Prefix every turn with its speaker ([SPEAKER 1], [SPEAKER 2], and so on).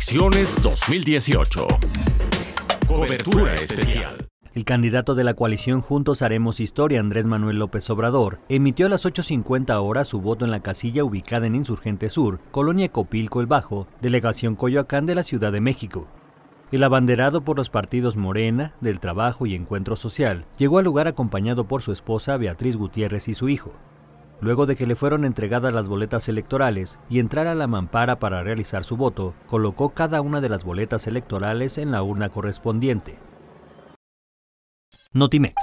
[SPEAKER 1] Elecciones 2018.
[SPEAKER 2] Cobertura especial. El candidato de la coalición Juntos Haremos Historia, Andrés Manuel López Obrador, emitió a las 8.50 horas su voto en la casilla ubicada en Insurgente Sur, Colonia Copilco el Bajo, delegación Coyoacán de la Ciudad de México. El abanderado por los partidos Morena, del Trabajo y Encuentro Social, llegó al lugar acompañado por su esposa Beatriz Gutiérrez y su hijo. Luego de que le fueron entregadas las boletas electorales y entrar a la mampara para realizar su voto, colocó cada una de las boletas electorales en la urna correspondiente. Notimex.